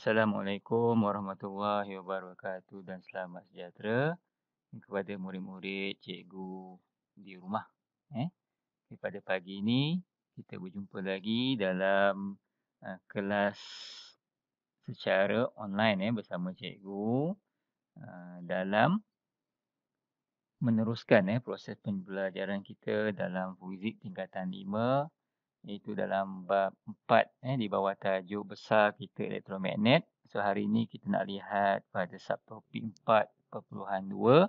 Assalamualaikum warahmatullahi wabarakatuh dan selamat sejahtera kepada murid-murid, cikgu di rumah. Eh, pada pagi ini kita berjumpa lagi dalam uh, kelas secara online eh bersama cikgu uh, dalam meneruskan eh proses pembelajaran kita dalam fizik tingkatan 5 iaitu dalam bab 4 eh, di bawah tajuk besar kita elektromagnet. So hari ini kita nak lihat pada subtopik 4.2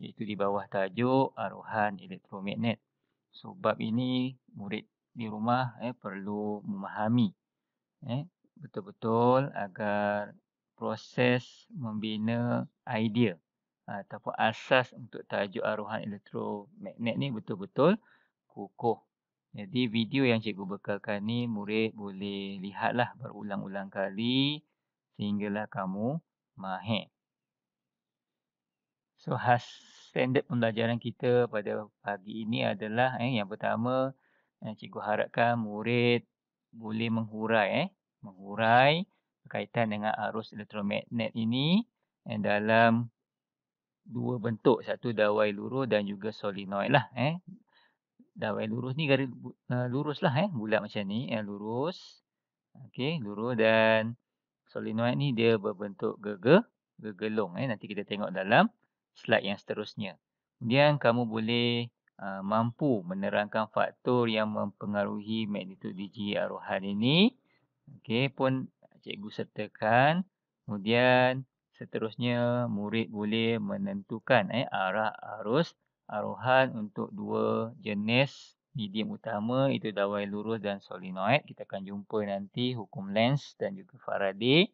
iaitu di bawah tajuk aruhan elektromagnet. So bab ini murid di rumah eh, perlu memahami eh, betul-betul eh, agar proses membina idea ataupun asas untuk tajuk aruhan elektromagnet ni betul-betul kukuh. Jadi video yang cikgu bekalkan ni murid boleh lihatlah berulang-ulang kali sehinggalah kamu mahir. So has standard pembelajaran kita pada pagi ini adalah eh, yang pertama eh, cikgu harapkan murid boleh menghurai eh, menghurai berkaitan dengan arus elektromagnet ini eh, dalam dua bentuk satu dawai luruh dan juga solenoid lah eh dawai lurus ni garis uh, lurus lah eh. Bulat macam ni. Eh, lurus. Okey. Lurus dan solenoid ni dia berbentuk geger. Gegelung eh. Nanti kita tengok dalam slide yang seterusnya. Kemudian kamu boleh uh, mampu menerangkan faktor yang mempengaruhi magnitude DG aruhan ini. Okey. Pun cikgu sertakan. Kemudian seterusnya murid boleh menentukan eh, arah arus aruhan untuk dua jenis medium utama itu dawai lurus dan solenoid. Kita akan jumpa nanti hukum lens dan juga Faraday.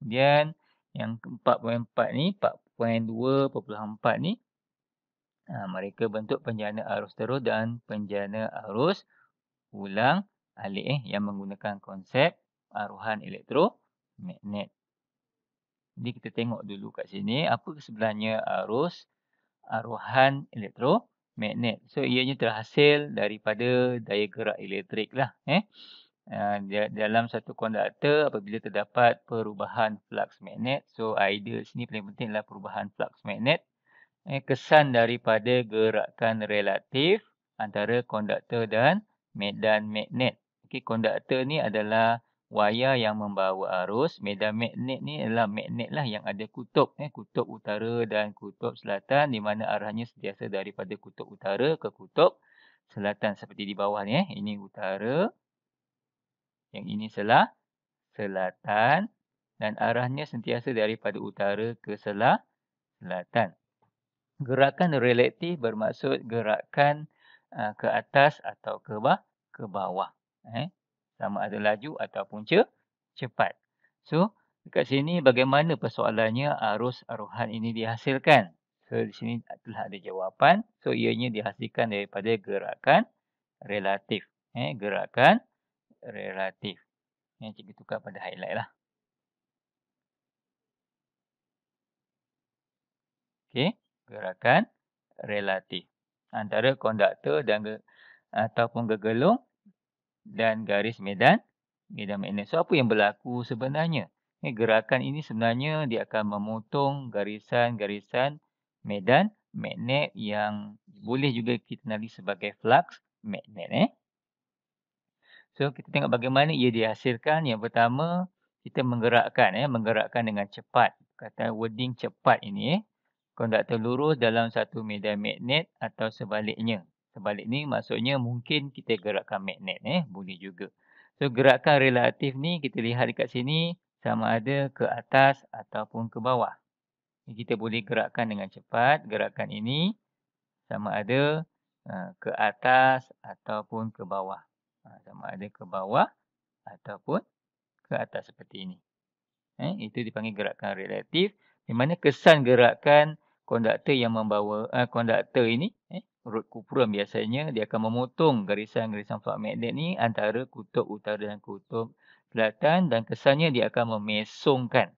Kemudian yang 4.4 ni, 4.2.4 ni ha, mereka bentuk penjana arus terus dan penjana arus ulang alik eh, yang menggunakan konsep aruhan elektro magnet. Jadi kita tengok dulu kat sini apa sebenarnya arus aruhan elektromagnet. So ianya terhasil daripada daya gerak elektrik lah. Eh. Uh, dalam satu konduktor apabila terdapat perubahan flux magnet. So idea sini paling penting adalah perubahan flux magnet. Eh, kesan daripada gerakan relatif antara konduktor dan medan magnet. Okay, konduktor ni adalah Waya yang membawa arus. Medan magnet ni adalah magnet lah yang ada kutub. Eh. Kutub utara dan kutub selatan di mana arahnya sentiasa daripada kutub utara ke kutub selatan. Seperti di bawah ni. Eh. Ini utara. Yang ini selah. Selatan. Dan arahnya sentiasa daripada utara ke selah. Selatan. Gerakan relatif bermaksud gerakan uh, ke atas atau ke bawah. Ke bawah. Eh sama ada laju ataupun cepat. So, dekat sini bagaimana persoalannya arus aruhan ini dihasilkan? So, di sini telah ada jawapan. So, ianya dihasilkan daripada gerakan relatif. Eh, gerakan relatif. Ini eh, cikgu tukar pada highlight lah. Okay, gerakan relatif antara konduktor dan ataupun gegelung dan garis medan medan magnet. So apa yang berlaku sebenarnya? Eh, gerakan ini sebenarnya dia akan memotong garisan-garisan medan magnet yang boleh juga kita kenali sebagai flux magnet. Eh? So kita tengok bagaimana ia dihasilkan. Yang pertama kita menggerakkan, eh, menggerakkan dengan cepat. Kata wording cepat ini. Eh. Konduktor lurus dalam satu medan magnet atau sebaliknya terbalik ni maksudnya mungkin kita gerakkan magnet eh boleh juga. So gerakan relatif ni kita lihat dekat sini sama ada ke atas ataupun ke bawah. Kita boleh gerakkan dengan cepat gerakan ini sama ada uh, ke atas ataupun ke bawah. Ha, sama ada ke bawah ataupun ke atas seperti ini. Eh, itu dipanggil gerakan relatif. Di mana kesan gerakan konduktor yang membawa uh, konduktor ini eh, rod kupra biasanya dia akan memotong garisan-garisan flat magnet ni antara kutub utara dan kutub selatan dan kesannya dia akan memesongkan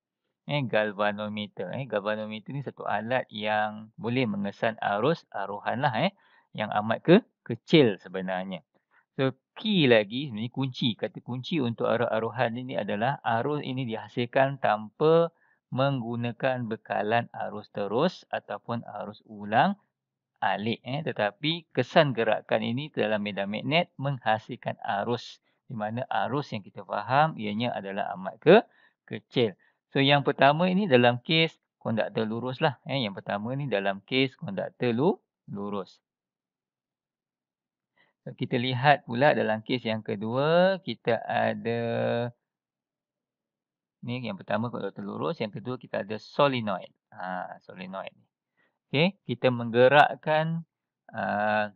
eh, galvanometer. Eh, galvanometer ni satu alat yang boleh mengesan arus aruhan lah eh, yang amat ke kecil sebenarnya. So key lagi ini kunci kata kunci untuk arus aruhan ini adalah arus ini dihasilkan tanpa menggunakan bekalan arus terus ataupun arus ulang alik. Eh. Tetapi kesan gerakan ini dalam medan magnet menghasilkan arus. Di mana arus yang kita faham ianya adalah amat ke kecil. So yang pertama ini dalam kes konduktor lurus lah. Eh. Yang pertama ini dalam kes konduktor lu lurus. So, kita lihat pula dalam kes yang kedua kita ada ni yang pertama konduktor lurus. Yang kedua kita ada solenoid. Ha, solenoid. Okey, kita menggerakkan uh,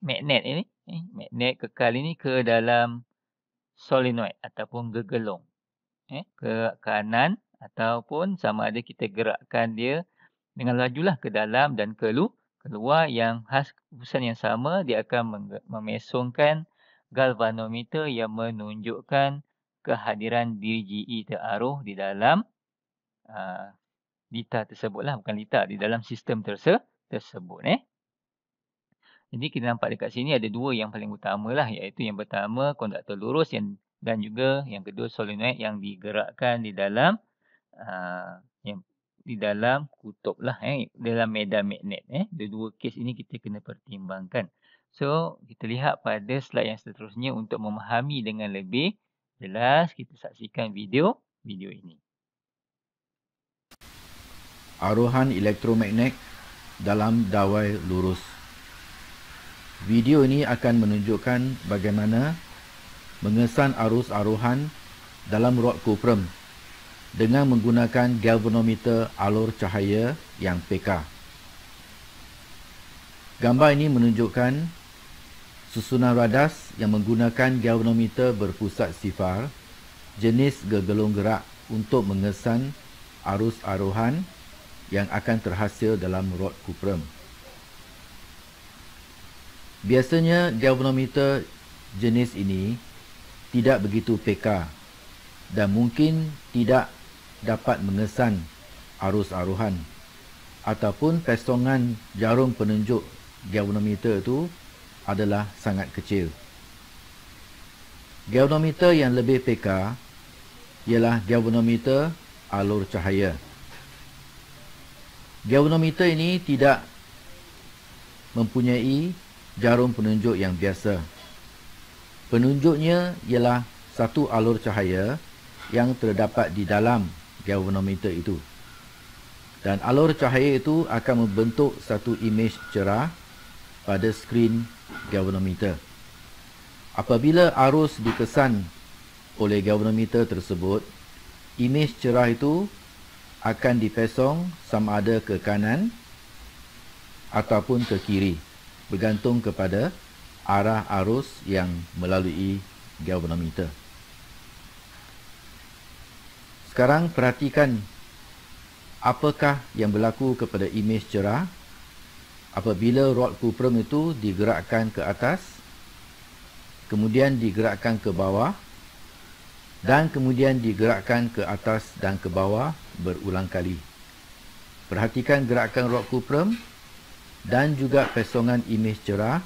magnet ini, eh, magnet kekal ini ke dalam solenoid ataupun gegelung. Eh, ke kanan ataupun sama ada kita gerakkan dia dengan lajulah ke dalam dan keluar yang khas keputusan yang sama dia akan memesongkan galvanometer yang menunjukkan kehadiran biji e terarah di dalam uh, lita tersebutlah bukan lita di dalam sistem terse tersebut eh jadi kita nampak dekat sini ada dua yang paling utama lah, iaitu yang pertama konduktor lurus yang dan juga yang kedua solenoid yang digerakkan di dalam uh, yang di dalam kutub lah eh dalam medan magnet eh dua, dua kes ini kita kena pertimbangkan so kita lihat pada slide yang seterusnya untuk memahami dengan lebih jelas kita saksikan video video ini aruhan elektromagnet dalam dawai lurus. Video ini akan menunjukkan bagaimana mengesan arus aruhan dalam rod kuprem dengan menggunakan galvanometer alur cahaya yang PK. Gambar ini menunjukkan susunan radas yang menggunakan galvanometer berpusat sifar jenis gegelung gerak untuk mengesan arus aruhan yang akan terhasil dalam rod kuprem. Biasanya galvanometer jenis ini tidak begitu peka dan mungkin tidak dapat mengesan arus aruhan ataupun pestongan jarum penunjuk galvanometer itu adalah sangat kecil. Galvanometer yang lebih peka ialah galvanometer alur cahaya. Galvanometer ini tidak mempunyai jarum penunjuk yang biasa. Penunjuknya ialah satu alur cahaya yang terdapat di dalam galvanometer itu. Dan alur cahaya itu akan membentuk satu imej cerah pada skrin galvanometer. Apabila arus dikesan oleh galvanometer tersebut, imej cerah itu akan dipesong sama ada ke kanan ataupun ke kiri bergantung kepada arah arus yang melalui galvanometer. Sekarang perhatikan apakah yang berlaku kepada imej cerah apabila rod kuprum itu digerakkan ke atas kemudian digerakkan ke bawah dan kemudian digerakkan ke atas dan ke bawah berulang kali. Perhatikan gerakan rod kuprem dan juga pesongan imej cerah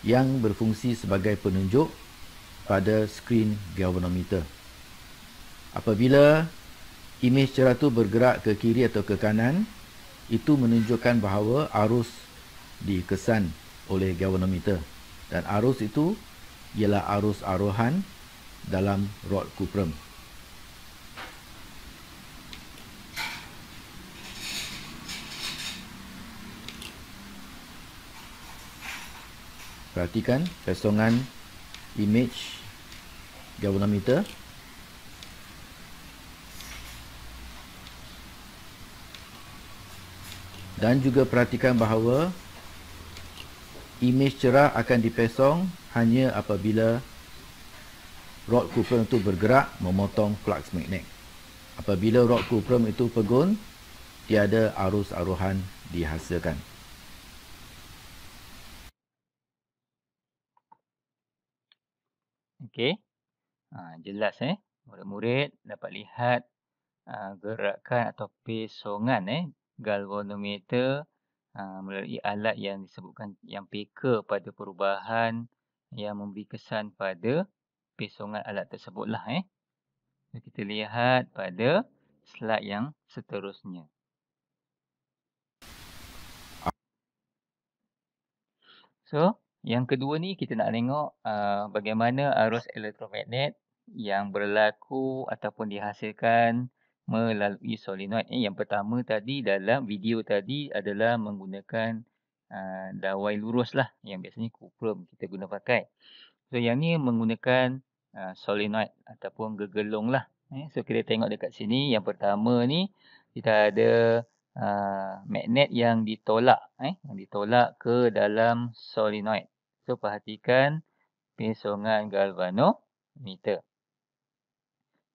yang berfungsi sebagai penunjuk pada skrin galvanometer. Apabila imej cerah itu bergerak ke kiri atau ke kanan, itu menunjukkan bahawa arus dikesan oleh galvanometer dan arus itu ialah arus arohan dalam rod kuprem. perhatikan pesongan image 36 meter dan juga perhatikan bahawa image cerah akan dipesong hanya apabila rod kufram itu bergerak memotong flux magnet apabila rod kufram itu pegun tiada arus aruhan dihasilkan Okey. Ha, jelas eh. Murid-murid dapat lihat ha, gerakan atau pesongan eh. Galvanometer ha, melalui alat yang disebutkan yang peka pada perubahan yang memberi kesan pada pesongan alat tersebutlah eh. Kita lihat pada slide yang seterusnya. So, yang kedua ni kita nak tengok uh, bagaimana arus elektromagnet yang berlaku ataupun dihasilkan melalui solenoid. Eh, yang pertama tadi dalam video tadi adalah menggunakan uh, dawai lurus lah yang biasanya kuprum kita guna pakai. So yang ni menggunakan uh, solenoid ataupun gegelong lah. Eh, so kita tengok dekat sini yang pertama ni kita ada Ah, magnet yang ditolak eh yang ditolak ke dalam solenoid. So perhatikan pesongan galvanometer.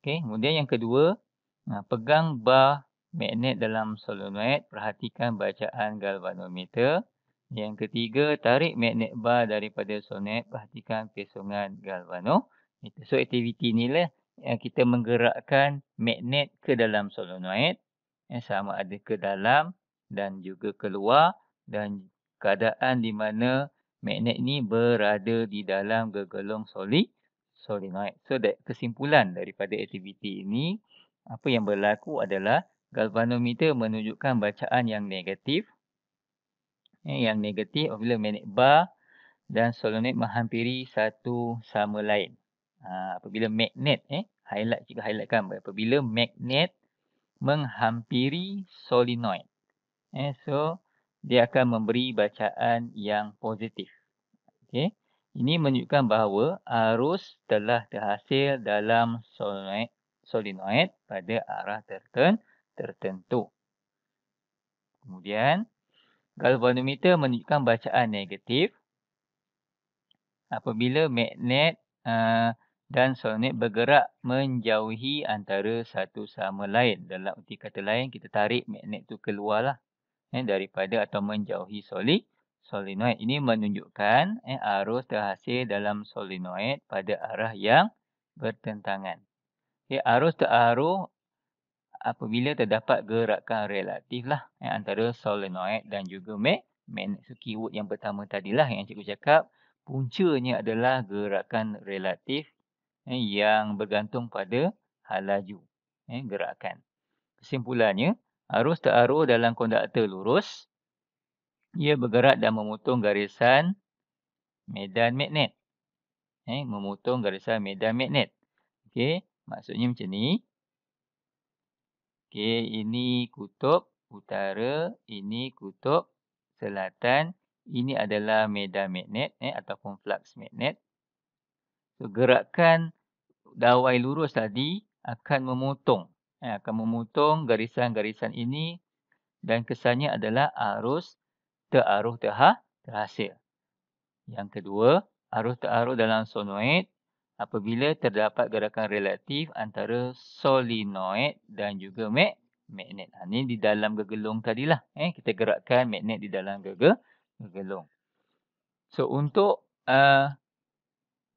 Okey, kemudian yang kedua, ah, pegang bar magnet dalam solenoid, perhatikan bacaan galvanometer. Yang ketiga, tarik magnet bar daripada solenoid, perhatikan pesongan galvanometer. So aktiviti inilah yang kita menggerakkan magnet ke dalam solenoid yang sama ada ke dalam dan juga keluar dan keadaan di mana magnet ni berada di dalam gegelong solid solenoid. So that kesimpulan daripada aktiviti ini apa yang berlaku adalah galvanometer menunjukkan bacaan yang negatif eh, yang negatif apabila magnet bar dan solenoid menghampiri satu sama lain. Ha, apabila magnet eh highlight kita highlightkan apabila magnet menghampiri solenoid. Eh, so, dia akan memberi bacaan yang positif. Okay. Ini menunjukkan bahawa arus telah terhasil dalam solenoid, solenoid pada arah tertent, tertentu. Kemudian, galvanometer menunjukkan bacaan negatif apabila magnet uh, dan solenoid bergerak menjauhi antara satu sama lain. Dalam erti kata lain, kita tarik magnet tu keluarlah eh, daripada atau menjauhi solid solenoid. Ini menunjukkan eh, arus terhasil dalam solenoid pada arah yang bertentangan. Okay, eh, arus terarus apabila terdapat gerakan relatif lah eh, antara solenoid dan juga mag magnet. So keyword yang pertama tadilah yang cikgu cakap. Puncanya adalah gerakan relatif eh, yang bergantung pada halaju eh, gerakan. Kesimpulannya, arus teraruh dalam konduktor lurus, ia bergerak dan memutung garisan medan magnet. Eh, memutung garisan medan magnet. Okey, maksudnya macam ni. Okey, ini kutub utara, ini kutub selatan. Ini adalah medan magnet eh, ataupun flux magnet. So, gerakan dawai lurus tadi akan memotong. Ya, akan memotong garisan-garisan ini dan kesannya adalah arus teraruh terha terhasil. Yang kedua, arus teraruh dalam solenoid apabila terdapat gerakan relatif antara solenoid dan juga mag magnet. Ha, ini di dalam gegelung tadilah. Eh, kita gerakkan magnet di dalam gegelung. So, untuk uh,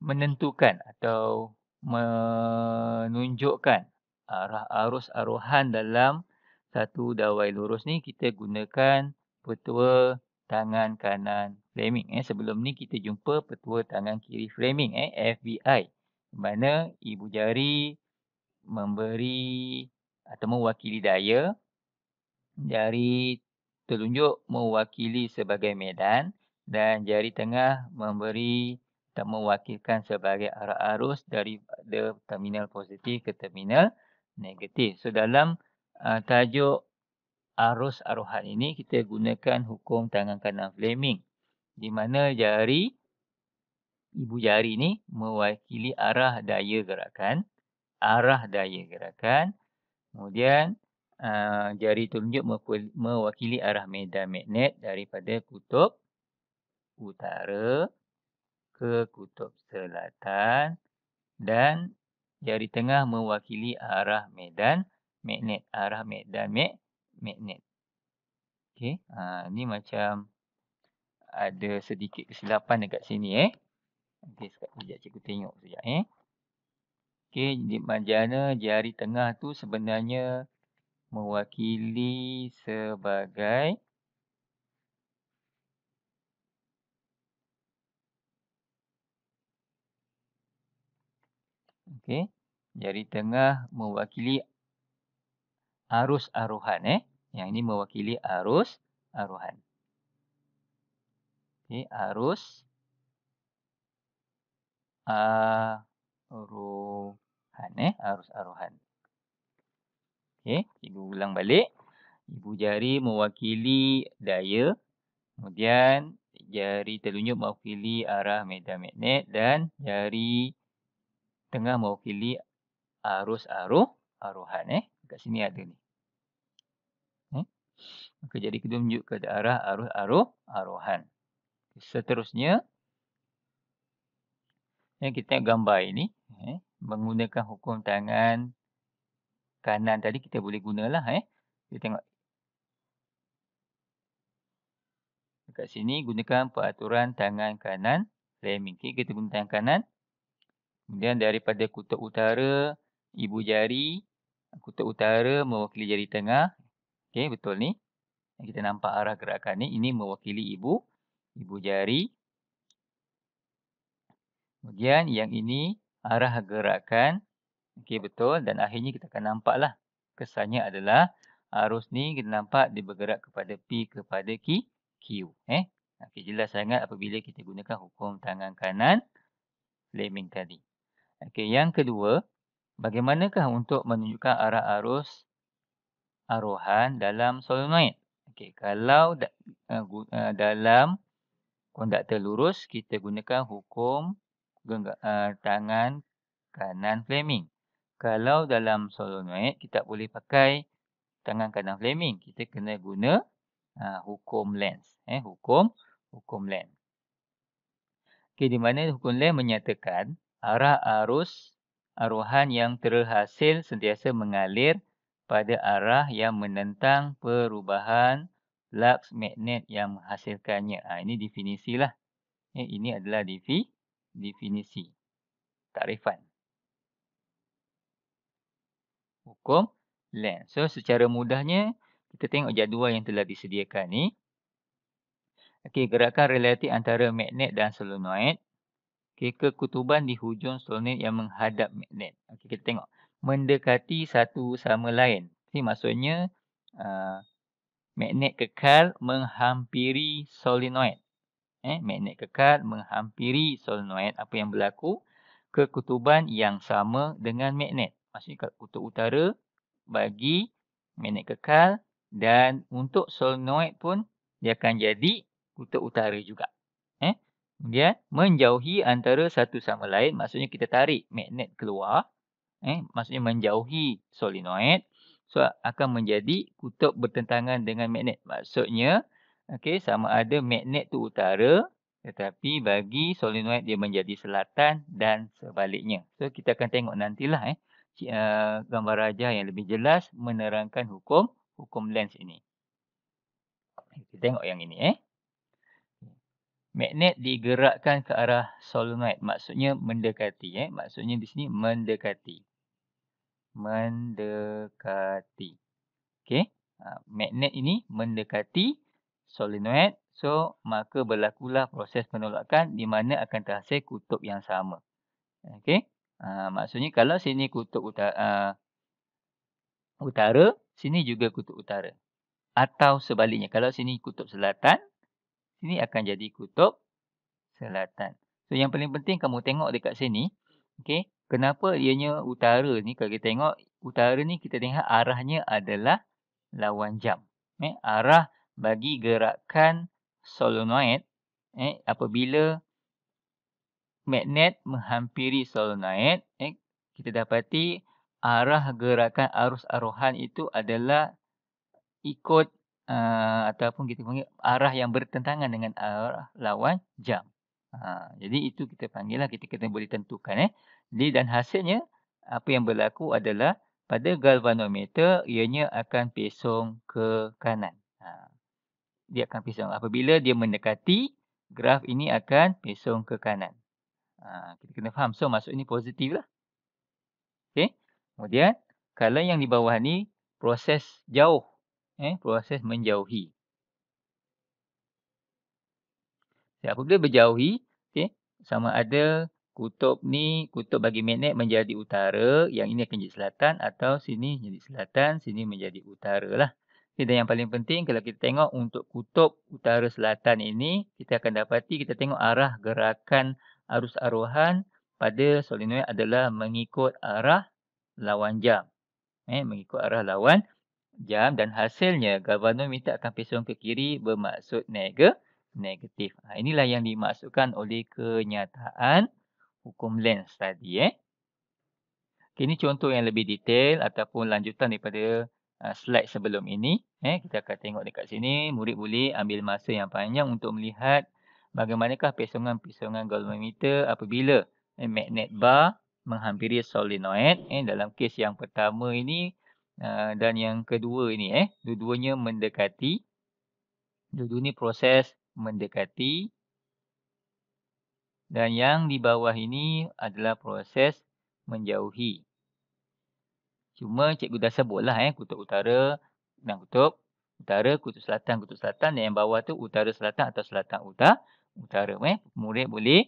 menentukan atau menunjukkan arah arus arwahan dalam satu dawai lurus ni kita gunakan petua tangan kanan framing eh sebelum ni kita jumpa petua tangan kiri framing eh FBI di mana ibu jari memberi atau mewakili daya jari telunjuk mewakili sebagai medan dan jari tengah memberi kita mewakilkan sebagai arah arus dari the terminal positif ke terminal negatif. So dalam uh, tajuk arus arahan ini kita gunakan hukum tangan kanan Fleming di mana jari ibu jari ini mewakili arah daya gerakan, arah daya gerakan. Kemudian uh, jari tunjuk mewakili arah medan magnet daripada kutub utara ke kutub selatan dan jari tengah mewakili arah medan magnet. Arah medan mag magnet. Okey, ha, ni macam ada sedikit kesilapan dekat sini eh. Okey, sekejap cikgu tengok sekejap eh. Okey, di mana jari tengah tu sebenarnya mewakili sebagai Okey. Jari tengah mewakili arus aruhan eh. Yang ini mewakili arus aruhan. Okey, arus aruhan eh, arus aruhan. Okey, ibu ulang balik. Ibu jari mewakili daya. Kemudian jari telunjuk mewakili arah medan magnet dan jari tengah mewakili ah, arus aruh aruhan eh kat sini ada ni eh? okey jadi kita menuju ke arah arus aruh aruhan seterusnya eh, kita tengok gambar ini eh, menggunakan hukum tangan kanan tadi kita boleh gunalah eh kita tengok dekat sini gunakan peraturan tangan kanan Fleming. Okay, kita guna tangan kanan. Kemudian daripada kutub utara, ibu jari. Kutub utara mewakili jari tengah. Okey, betul ni. Kita nampak arah gerakan ni. Ini mewakili ibu. Ibu jari. Kemudian yang ini arah gerakan. Okey, betul. Dan akhirnya kita akan nampaklah. Kesannya adalah arus ni kita nampak dia bergerak kepada P kepada Q. Q. Eh? Okey, jelas sangat apabila kita gunakan hukum tangan kanan. Fleming tadi. Okey, yang kedua, bagaimanakah untuk menunjukkan arah arus arwahan dalam solenoid? Okey, kalau da, uh, uh, dalam konduktor lurus kita gunakan hukum uh, tangan kanan Fleming. Kalau dalam solenoid kita boleh pakai tangan kanan Fleming, kita kena guna uh, hukum lens, eh hukum hukum lens. Okey, di mana hukum lens menyatakan arah arus aruhan yang terhasil sentiasa mengalir pada arah yang menentang perubahan flux magnet yang menghasilkannya. Ha, ini definisilah. Eh, ini adalah defi, definisi. Tarifan. Hukum Lenz. So secara mudahnya kita tengok jadual yang telah disediakan ni. Okey, gerakan relatif antara magnet dan solenoid okay, keketuban di hujung solenoid yang menghadap magnet. Okay, kita tengok. Mendekati satu sama lain. Ini maksudnya uh, magnet kekal menghampiri solenoid. Eh, magnet kekal menghampiri solenoid. Apa yang berlaku? Kekutuban yang sama dengan magnet. Maksudnya kutub utara bagi magnet kekal dan untuk solenoid pun dia akan jadi kutub utara juga kemudian ya, menjauhi antara satu sama lain maksudnya kita tarik magnet keluar eh maksudnya menjauhi solenoid so akan menjadi kutub bertentangan dengan magnet maksudnya okay, sama ada magnet tu utara tetapi bagi solenoid dia menjadi selatan dan sebaliknya so kita akan tengok nantilah eh, eh gambar raja yang lebih jelas menerangkan hukum hukum lens ini kita tengok yang ini eh magnet digerakkan ke arah solenoid maksudnya mendekati eh maksudnya di sini mendekati mendekati okey ha, magnet ini mendekati solenoid so maka berlakulah proses penolakan di mana akan terhasil kutub yang sama okey ha, maksudnya kalau sini kutub utara, ha, utara sini juga kutub utara atau sebaliknya kalau sini kutub selatan sini akan jadi kutub selatan. So yang paling penting kamu tengok dekat sini, okay? Kenapa ianya utara ni kalau kita tengok utara ni kita lihat arahnya adalah lawan jam. Eh arah bagi gerakan solenoid eh apabila magnet menghampiri solenoid eh kita dapati arah gerakan arus arohan itu adalah ikut uh, ataupun kita panggil arah yang bertentangan dengan arah lawan jam. Uh, jadi itu kita panggil lah, kita kena boleh tentukan. Eh. Jadi dan hasilnya apa yang berlaku adalah pada galvanometer ianya akan pesong ke kanan. Uh, dia akan pesong. Apabila dia mendekati, graf ini akan pesong ke kanan. Uh, kita kena faham. So masuk ini positif lah. Okay. Kemudian kalau yang di bawah ni proses jauh eh, proses menjauhi. Ya, Apabila berjauhi, okay, sama ada kutub ni, kutub bagi magnet menjadi utara, yang ini akan jadi selatan atau sini jadi selatan, sini menjadi utara lah. Okay, dan yang paling penting kalau kita tengok untuk kutub utara-selatan ini, kita akan dapati kita tengok arah gerakan arus arwahan pada solenoid adalah mengikut arah lawan jam. Eh, mengikut arah lawan jam dan hasilnya galvanometer akan pisung ke kiri bermaksud neg negatif. Ha, inilah yang dimasukkan oleh kenyataan hukum lens tadi. Eh. Okay, ini contoh yang lebih detail ataupun lanjutan daripada uh, slide sebelum ini. Eh. Kita akan tengok dekat sini. Murid boleh ambil masa yang panjang untuk melihat bagaimanakah pisungan-pisungan galvanometer apabila eh, magnet bar menghampiri solenoid. Eh. Dalam kes yang pertama ini, Ah, dan yang kedua ini eh dua-duanya mendekati dua-dua ni proses mendekati dan yang di bawah ini adalah proses menjauhi cuma cikgu dah sebutlah eh kutub utara dan kutub utara kutub selatan kutub selatan dan yang bawah tu utara selatan atau selatan utara utara eh murid boleh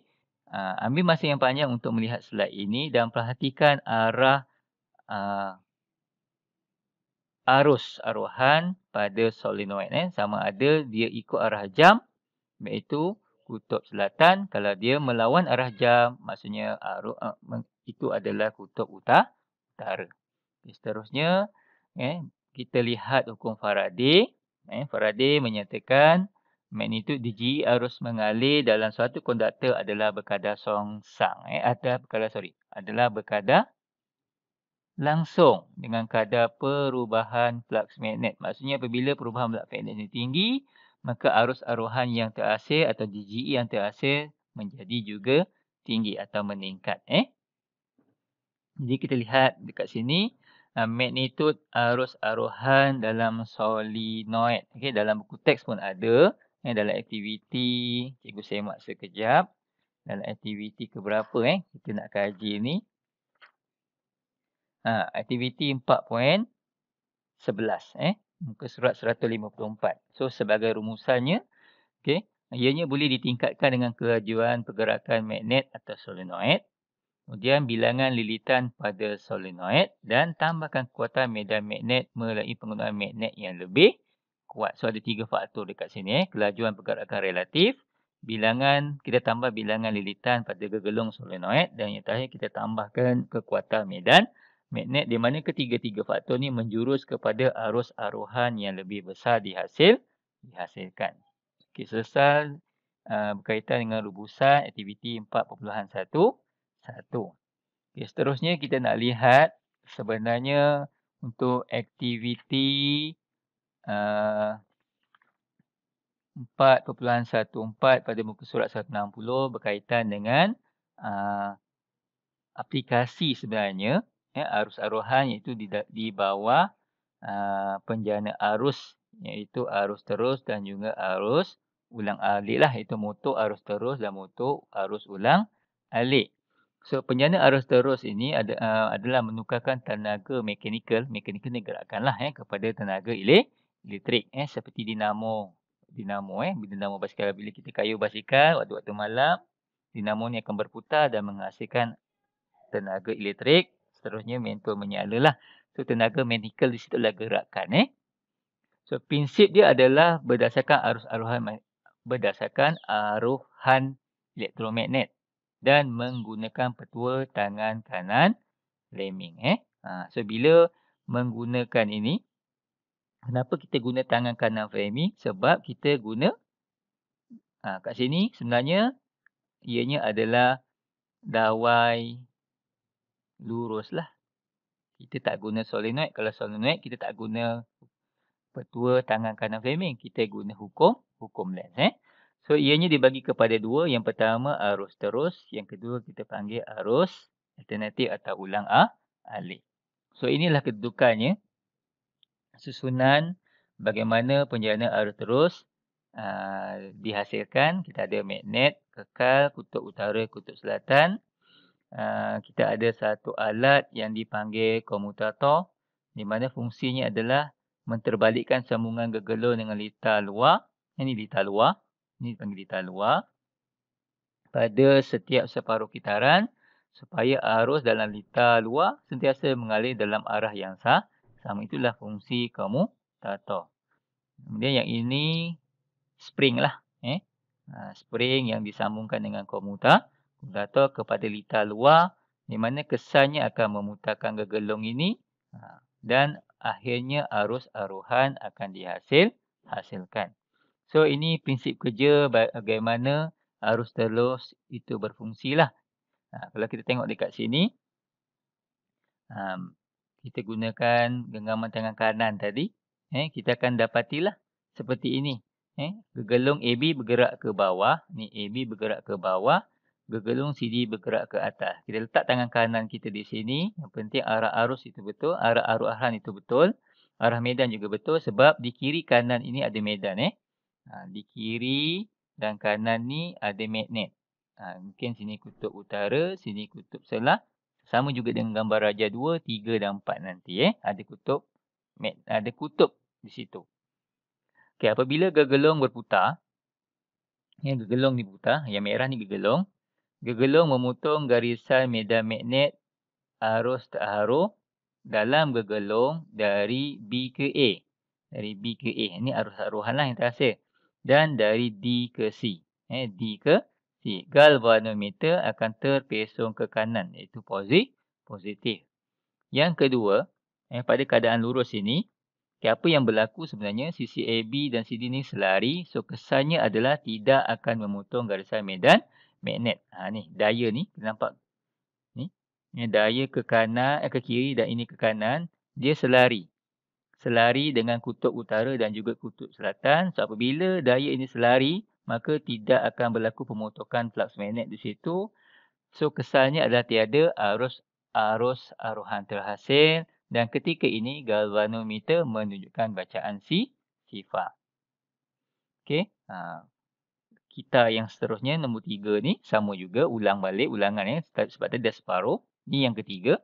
uh, ambil masa yang panjang untuk melihat slide ini dan perhatikan arah uh, arus arwahan pada solenoid. Eh. Sama ada dia ikut arah jam, iaitu kutub selatan. Kalau dia melawan arah jam, maksudnya arus, uh, eh, itu adalah kutub utah, utara. Okay, seterusnya, eh, kita lihat hukum Faraday. Eh, Faraday menyatakan magnitude DG arus mengalir dalam suatu konduktor adalah berkadar song sang. Eh, ada berkadar, sorry, adalah berkadar langsung dengan kadar perubahan flux magnet. Maksudnya apabila perubahan flux magnet ini tinggi, maka arus aruhan yang terhasil atau DGE yang terhasil menjadi juga tinggi atau meningkat. Eh, Jadi kita lihat dekat sini, uh, magnitud arus aruhan dalam solenoid. Okay, dalam buku teks pun ada. Eh, dalam aktiviti, cikgu semak sekejap. Dalam aktiviti keberapa eh, kita nak kaji ni. Ha, aktiviti 4.11. Eh, muka surat 154. So sebagai rumusannya. Okay, ianya boleh ditingkatkan dengan kelajuan pergerakan magnet atau solenoid. Kemudian bilangan lilitan pada solenoid. Dan tambahkan kekuatan medan magnet melalui penggunaan magnet yang lebih kuat. So ada tiga faktor dekat sini. Eh. Kelajuan pergerakan relatif. Bilangan, kita tambah bilangan lilitan pada gegelung solenoid. Dan yang terakhir kita tambahkan kekuatan medan magnet di mana ketiga-tiga faktor ni menjurus kepada arus aruhan yang lebih besar dihasil dihasilkan. Okey, selesai uh, berkaitan dengan rubusan aktiviti 4.11. Okey, seterusnya kita nak lihat sebenarnya untuk aktiviti uh, 4.14 pada muka surat 160 berkaitan dengan uh, aplikasi sebenarnya ya, arus arohan iaitu di, di bawah uh, penjana arus iaitu arus terus dan juga arus ulang alik lah iaitu motor arus terus dan motor arus ulang alik. So penjana arus terus ini ada, uh, adalah menukarkan tenaga mekanikal, mekanikal ni gerakan lah eh, kepada tenaga elektrik eh, seperti dinamo. Dinamo eh, dinamo basikal bila kita kayu basikal waktu-waktu malam, dinamo ni akan berputar dan menghasilkan tenaga elektrik seterusnya mentor menyalalah. So tenaga medical di situ lah gerakkan. eh. So prinsip dia adalah berdasarkan arus aruhan berdasarkan aruhan elektromagnet dan menggunakan petua tangan kanan Fleming eh. Ha, so bila menggunakan ini kenapa kita guna tangan kanan Fleming? Sebab kita guna ha, kat sini sebenarnya ianya adalah dawai lurus lah. Kita tak guna solenoid. Kalau solenoid, kita tak guna petua tangan kanan Fleming. Kita guna hukum, hukum lens. Eh? So, ianya dibagi kepada dua. Yang pertama, arus terus. Yang kedua, kita panggil arus alternatif atau ulang A, alih. So, inilah kedudukannya. Susunan bagaimana penjana arus terus aa, ah, dihasilkan. Kita ada magnet kekal, kutub utara, kutub selatan. Ah, kita ada satu alat yang dipanggil komutator di mana fungsinya adalah menterbalikkan sambungan gegelon dengan litar luar. Ini litar luar. Ini dipanggil litar luar. Pada setiap separuh kitaran supaya arus dalam litar luar sentiasa mengalir dalam arah yang sah. Sama itulah fungsi komutator. Kemudian yang ini spring lah. Eh? Ah, spring yang disambungkan dengan komutator atau kepada lita luar di mana kesannya akan memutarkan gegelung ini ha, dan akhirnya arus aruhan akan dihasil hasilkan. So ini prinsip kerja bagaimana arus telus itu berfungsi berfungsilah. Ha, kalau kita tengok dekat sini ha, kita gunakan genggaman tangan kanan tadi eh kita akan dapatilah seperti ini. Eh, gegelung AB bergerak ke bawah. Ni AB bergerak ke bawah bergelung CD bergerak ke atas. Kita letak tangan kanan kita di sini. Yang penting arah arus itu betul. Arah arus ahlan itu betul. Arah medan juga betul sebab di kiri kanan ini ada medan. eh ha, Di kiri dan kanan ni ada magnet. Ha, mungkin sini kutub utara, sini kutub selah. Sama juga dengan gambar Raja 2, 3 dan 4 nanti. eh Ada kutub mag, ada kutub di situ. Okay, apabila gegelong berputar. Ya, gegelong ni putar, Yang merah ni gegelong gegelung memutung garisan medan magnet arus terharu dalam gegelung dari B ke A. Dari B ke A. Ini arus taruhan lah yang terhasil. Dan dari D ke C. Eh, D ke C. Galvanometer akan terpesong ke kanan. Iaitu positif. Yang kedua, eh, pada keadaan lurus ini, okay, apa yang berlaku sebenarnya? Sisi AB dan CD ini selari. So, kesannya adalah tidak akan memutung garisan medan magnet. Ha ni daya ni nampak ni. Ini daya ke kanan eh, ke kiri dan ini ke kanan, dia selari. Selari dengan kutub utara dan juga kutub selatan. So apabila daya ini selari, maka tidak akan berlaku pemotokan flux magnet di situ. So kesannya adalah tiada arus arus aruhan terhasil dan ketika ini galvanometer menunjukkan bacaan C sifar. Okey. Ha kita yang seterusnya nombor tiga ni sama juga ulang balik ulangan ya sebab tadi dah separuh. Ni yang ketiga.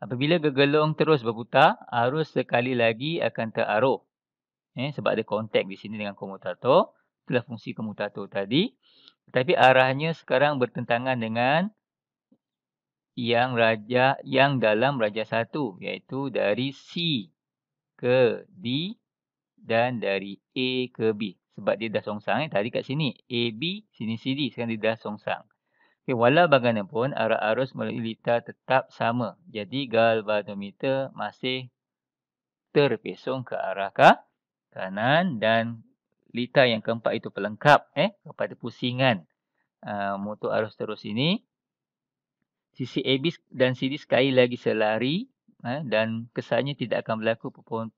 Apabila gegelong terus berputar, arus sekali lagi akan teraruh. Eh, sebab ada kontak di sini dengan komutator. Itulah fungsi komutator tadi. Tetapi arahnya sekarang bertentangan dengan yang raja yang dalam raja satu. Iaitu dari C ke D dan dari A ke B sebab dia dah songsang. Eh? Tadi kat sini. AB sini, CD Sekarang dia dah songsang. Okay, walau bagaimanapun, arah arus melalui lita tetap sama. Jadi, galvanometer masih terpesong ke arah ke kanan dan lita yang keempat itu pelengkap eh kepada pusingan uh, motor arus terus ini. Sisi AB dan CD sekali lagi selari eh, dan kesannya tidak akan berlaku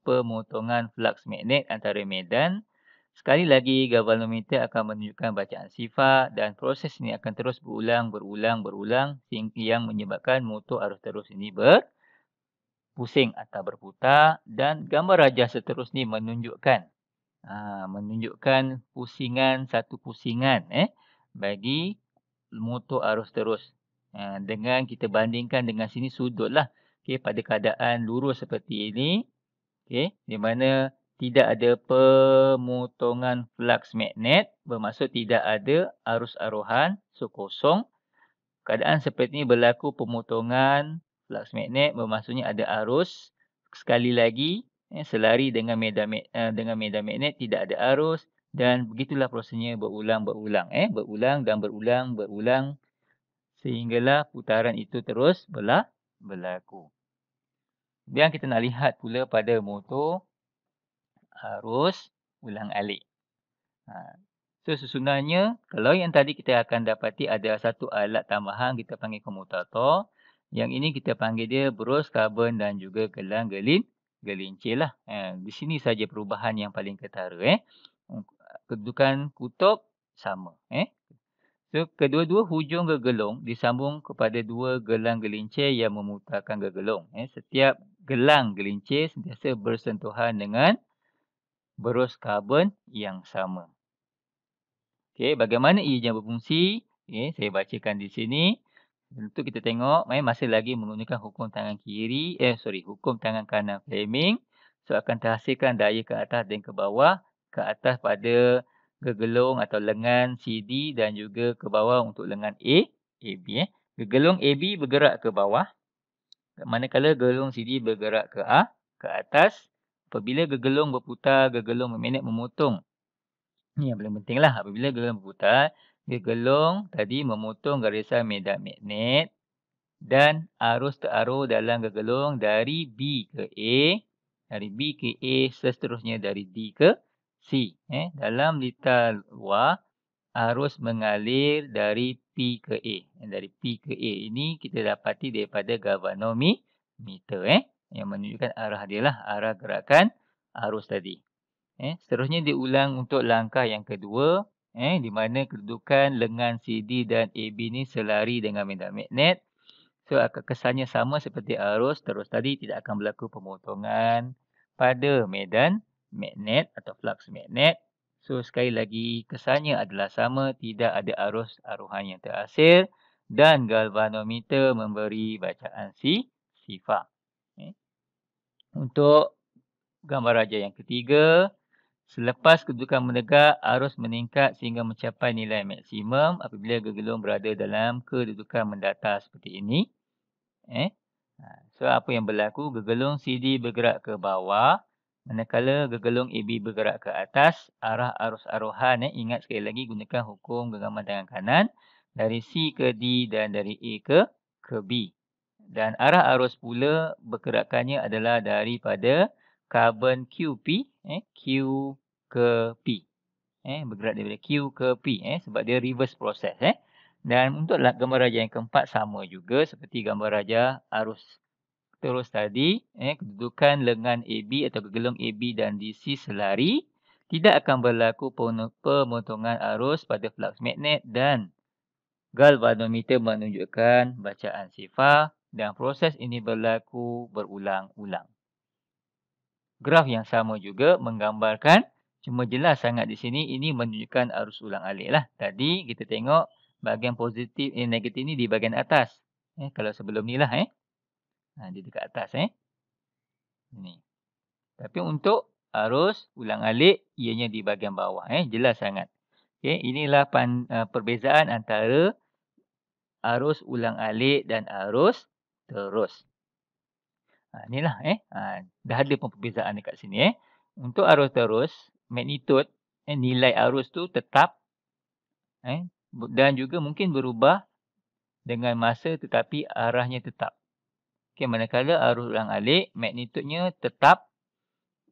pemotongan flux magnet antara medan Sekali lagi, galvanometer akan menunjukkan bacaan sifar dan proses ini akan terus berulang, berulang, berulang yang menyebabkan motor arus terus ini berpusing atau berputar dan gambar rajah seterusnya menunjukkan ha, menunjukkan pusingan, satu pusingan eh, bagi motor arus terus. Ha, dengan kita bandingkan dengan sini sudutlah. Okay, pada keadaan lurus seperti ini, okay, di mana tidak ada pemutongan flux magnet bermaksud tidak ada arus arohan so kosong keadaan seperti ini berlaku pemutongan flux magnet bermaksudnya ada arus sekali lagi eh, selari dengan medan eh, dengan medan magnet tidak ada arus dan begitulah prosesnya berulang berulang eh berulang dan berulang berulang sehinggalah putaran itu terus berlaku. Kemudian kita nak lihat pula pada motor harus ulang alik. Ha. So sesungguhnya kalau yang tadi kita akan dapati ada satu alat tambahan kita panggil komutator. Yang ini kita panggil dia bros karbon dan juga gelang gelin gelincir lah. Ha. Di sini saja perubahan yang paling ketara. Eh. Kedudukan kutub sama. Eh. So, kedua-dua hujung gegelung disambung kepada dua gelang gelincir yang memutarkan gegelung. Eh, setiap gelang gelincir sentiasa bersentuhan dengan berus karbon yang sama. Okey, bagaimana ia e berfungsi? Okay, saya bacakan di sini. Untuk kita tengok, eh, masih lagi menggunakan hukum tangan kiri, eh sorry, hukum tangan kanan Fleming. So, akan terhasilkan daya ke atas dan ke bawah. Ke atas pada gegelung atau lengan CD dan juga ke bawah untuk lengan A, AB. Eh. Gegelung AB bergerak ke bawah. Manakala gegelung CD bergerak ke A, ke atas apabila gegelung berputar, gegelung memenek memotong. Ini yang paling penting lah. Apabila gegelung berputar, gegelung tadi memotong garisan medan magnet dan arus terarur dalam gegelung dari B ke A, dari B ke A, seterusnya dari D ke C. Eh, dalam litar luar, arus mengalir dari P ke A. Dari P ke A ini kita dapati daripada galvanometer. Eh yang menunjukkan arah dia lah, arah gerakan arus tadi. Eh, seterusnya diulang untuk langkah yang kedua, eh, di mana kedudukan lengan CD dan AB ni selari dengan medan magnet. So, kesannya sama seperti arus terus tadi, tidak akan berlaku pemotongan pada medan magnet atau flux magnet. So, sekali lagi, kesannya adalah sama, tidak ada arus aruhan yang terhasil dan galvanometer memberi bacaan si sifar. Untuk gambar raja yang ketiga, selepas kedudukan menegak, arus meningkat sehingga mencapai nilai maksimum apabila gegelung berada dalam kedudukan mendatar seperti ini. Eh? Ha, so, apa yang berlaku? Gegelung CD bergerak ke bawah. Manakala gegelung AB bergerak ke atas, arah arus arohan, eh? ingat sekali lagi gunakan hukum genggaman tangan kanan, dari C ke D dan dari A ke ke B. Dan arah arus pula bergerakannya adalah daripada carbon QP, eh, Q ke P. Eh, bergerak daripada Q ke P eh, sebab dia reverse proses. Eh. Dan untuk gambar raja yang keempat sama juga seperti gambar raja arus terus tadi. Eh, kedudukan lengan AB atau kegelung AB dan DC selari tidak akan berlaku pemotongan arus pada flux magnet dan galvanometer menunjukkan bacaan sifar dan proses ini berlaku berulang-ulang. Graf yang sama juga menggambarkan cuma jelas sangat di sini ini menunjukkan arus ulang-alik lah. Tadi kita tengok bahagian positif ini eh, negatif ini di bahagian atas. Eh, kalau sebelum ni lah eh. Ha, di dekat atas eh. Ini. Tapi untuk arus ulang-alik ianya di bahagian bawah eh jelas sangat. Okay, inilah pan, uh, perbezaan antara arus ulang-alik dan arus terus. Ha, lah, eh. Ha, dah ada pun perbezaan dekat sini eh. Untuk arus terus, magnitude, eh, nilai arus tu tetap eh, dan juga mungkin berubah dengan masa tetapi arahnya tetap. Okay, manakala arus ulang alik, magnitudenya tetap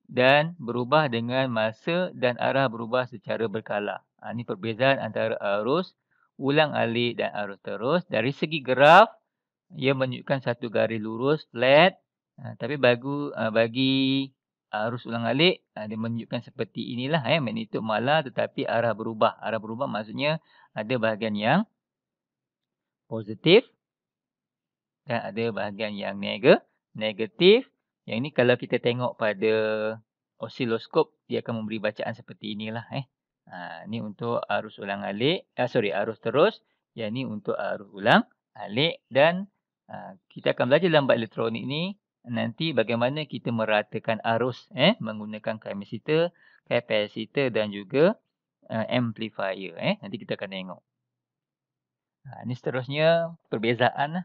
dan berubah dengan masa dan arah berubah secara berkala. Ha, ini perbezaan antara arus ulang alik dan arus terus. Dari segi graf, ia menunjukkan satu garis lurus flat. Ha, tapi ha, bagi, bagi ha, arus ulang-alik, dia menunjukkan seperti inilah. Eh, magnitude malah tetapi arah berubah. Arah berubah maksudnya ada bahagian yang positif dan ada bahagian yang negatif. Yang ini kalau kita tengok pada osiloskop, dia akan memberi bacaan seperti inilah. Eh. Ha, ini untuk arus ulang-alik. Ah, eh, sorry, arus terus. Yang ini untuk arus ulang-alik dan Ha, kita akan belajar lambat elektronik ni nanti bagaimana kita meratakan arus eh menggunakan kapasitor, kapasitor dan juga uh, amplifier eh nanti kita akan tengok. Ha ini seterusnya perbezaan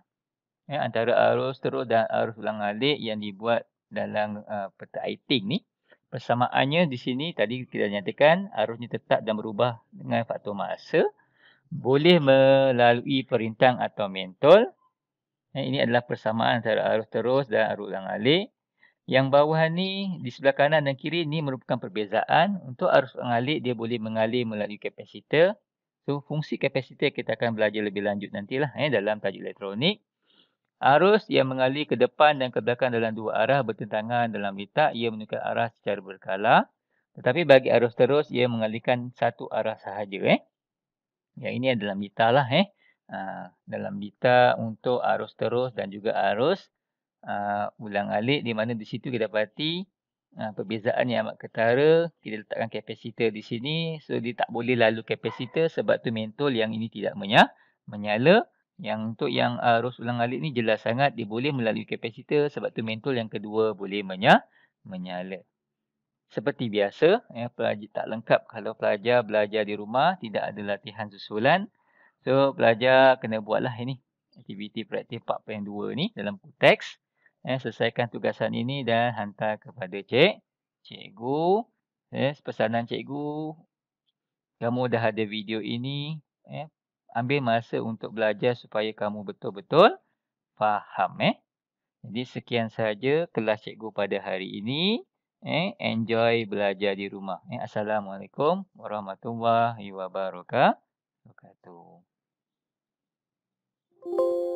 eh, antara arus terus dan arus ulang alik yang dibuat dalam uh, peta iting ni. Persamaannya di sini tadi kita nyatakan arusnya tetap dan berubah dengan faktor masa boleh melalui perintang atau mentol Eh, ini adalah persamaan antara arus terus dan arus ulang alik. Yang bawah ni di sebelah kanan dan kiri ni merupakan perbezaan. Untuk arus ulang alik dia boleh mengalir melalui kapasitor. So fungsi kapasitor kita akan belajar lebih lanjut nantilah eh, dalam tajuk elektronik. Arus yang mengalir ke depan dan ke belakang dalam dua arah bertentangan dalam litak. Ia menunjukkan arah secara berkala. Tetapi bagi arus terus ia mengalirkan satu arah sahaja. Eh. Yang ini adalah litak lah. Eh ha, dalam bita untuk arus terus dan juga arus ha, ulang alik di mana di situ kita dapati ha, perbezaan yang amat ketara kita letakkan kapasitor di sini so dia tak boleh lalu kapasitor sebab tu mentol yang ini tidak menyala, menyala. yang untuk yang arus ulang alik ni jelas sangat dia boleh melalui kapasitor sebab tu mentol yang kedua boleh menyala, menyala. Seperti biasa, ya, pelajar tak lengkap kalau pelajar belajar di rumah, tidak ada latihan susulan. So belajar kena buatlah ini aktiviti praktik praktis 4.2 ini dalam buku teks. eh selesaikan tugasan ini dan hantar kepada cik cikgu eh pesanan cikgu kamu dah ada video ini eh ambil masa untuk belajar supaya kamu betul-betul faham eh jadi sekian saja kelas cikgu pada hari ini eh enjoy belajar di rumah eh assalamualaikum warahmatullahi wabarakatuh you